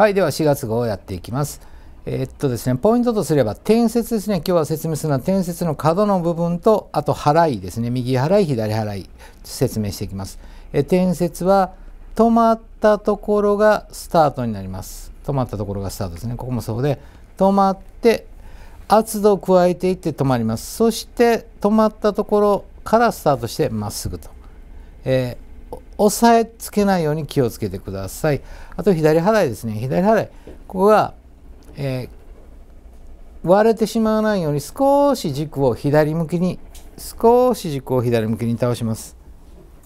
はいでは4月号をやっていきます。えー、っとですねポイントとすれば転節ですね今日は説明するのは転節の角の部分とあと払いですね右払い左払い説明していきます。え転節は止まったところがスタートになります。止まったところがスタートですね。ここもそうで止まって圧度を加えていって止まります。そして止まったところからスタートしてまっすぐと。えー押さえつけないように気をつけてください。あと左払いですね。左払い。ここが、えー、割れてしまわないように少し軸を左向きに、少し軸を左向きに倒します。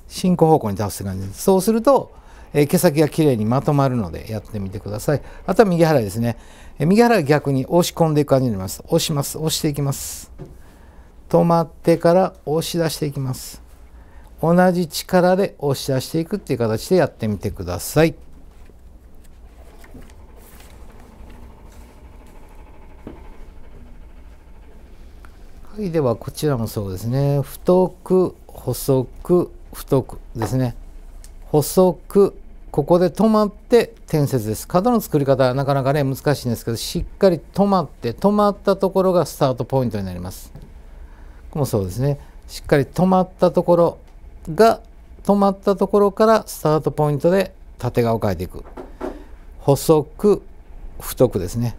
進行方向に倒す感じです。そうすると、えー、毛先がきれいにまとまるのでやってみてください。あとは右払いですね。えー、右払い逆に押し込んでいく感じになります。押します。押していきます。止まってから押し出していきます。同じ力で押し出していくっていう形でやってみてください。はい、ではこちらもそうですね。太く、細く、太くですね。細く、ここで止まって点接です。角の作り方はなかなかね、難しいんですけど、しっかり止まって、止まったところがスタートポイントになります。ここもそうですね。しっかり止まったところ、が止まったところからスタートポイントで縦側を変えていく細く太くですね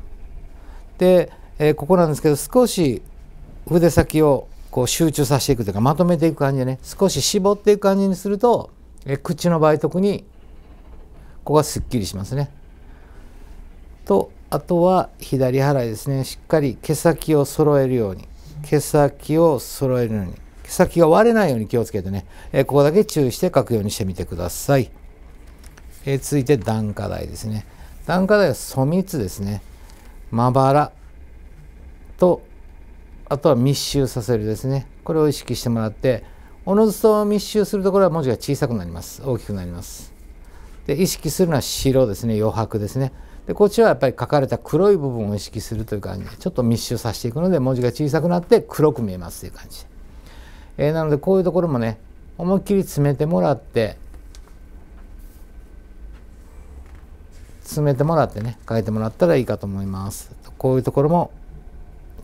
で、えー、ここなんですけど少し筆先をこう集中させていくというかまとめていく感じでね少し絞っていく感じにすると、えー、口の場合特にここがすっきりしますねとあとは左払いですねしっかり毛先を揃えるように毛先を揃えるように先が割れないように気をつけてね、えー、ここだけ注意して書くようにしてみてください。えー、続いて段下題ですね。段下題は粗密ですね。まばらとあとは密集させるですね。これを意識してもらっておのずと密集するところは文字が小さくなります。大きくなります。で意識するのは白ですね余白ですね。でこっちはやっぱり書かれた黒い部分を意識するという感じでちょっと密集させていくので文字が小さくなって黒く見えますという感じ。えー、なのでこういうところもね思いっきり詰めてもらって詰めてもらってね変えてもらったらいいかと思いますこういうところも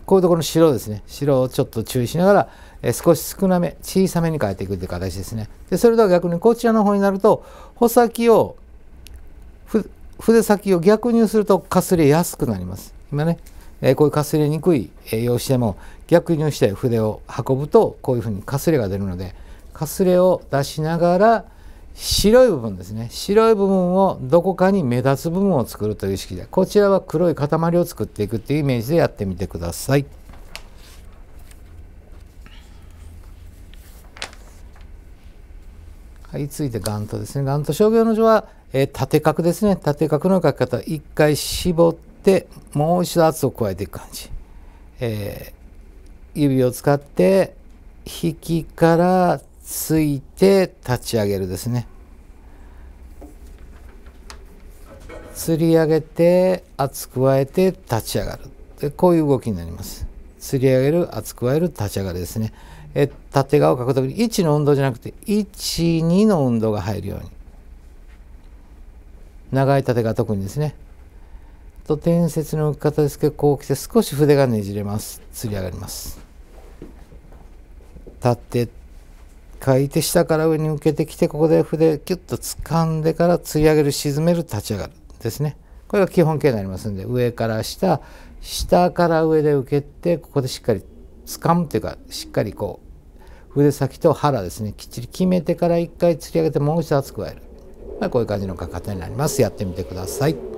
こういうところの白ですね白をちょっと注意しながら、えー、少し少なめ小さめに変えていくという形ですねでそれとは逆にこちらの方になると穂先を筆先を逆にするとかすれやすくなります今ねえこういうかすれにくい用紙でも逆に入して筆を運ぶとこういうふうにかすれが出るのでかすれを出しながら白い部分ですね白い部分をどこかに目立つ部分を作るという意識でこちらは黒い塊を作っていくっていうイメージでやってみてください。はい、続いてガントですね。ガント商業の図は、えー、縦角ですね。縦角の書き方、一回絞っでもう一度圧を加えていく感じ、えー、指を使って引きからついて立ち上げるですねつり上げて圧加えて立ち上がるでこういう動きになりますつり上げる圧加える立ち上がりですねえ縦側を描くときに1の運動じゃなくて12の運動が入るように長い縦が特にですねと伝説の浮き方ですけどこう来て少し筆がねじれますつり上がります立って書いて下から上に受けてきてここで筆キュッと掴んでからつり上げる沈める立ち上がるですねこれが基本形になりますんで上から下下から上で受けてここでしっかり掴むというかしっかりこう筆先と腹ですねきっちり決めてから一回つり上げてもう一度厚く加える、まあ、こういう感じの書き方になりますやってみてください。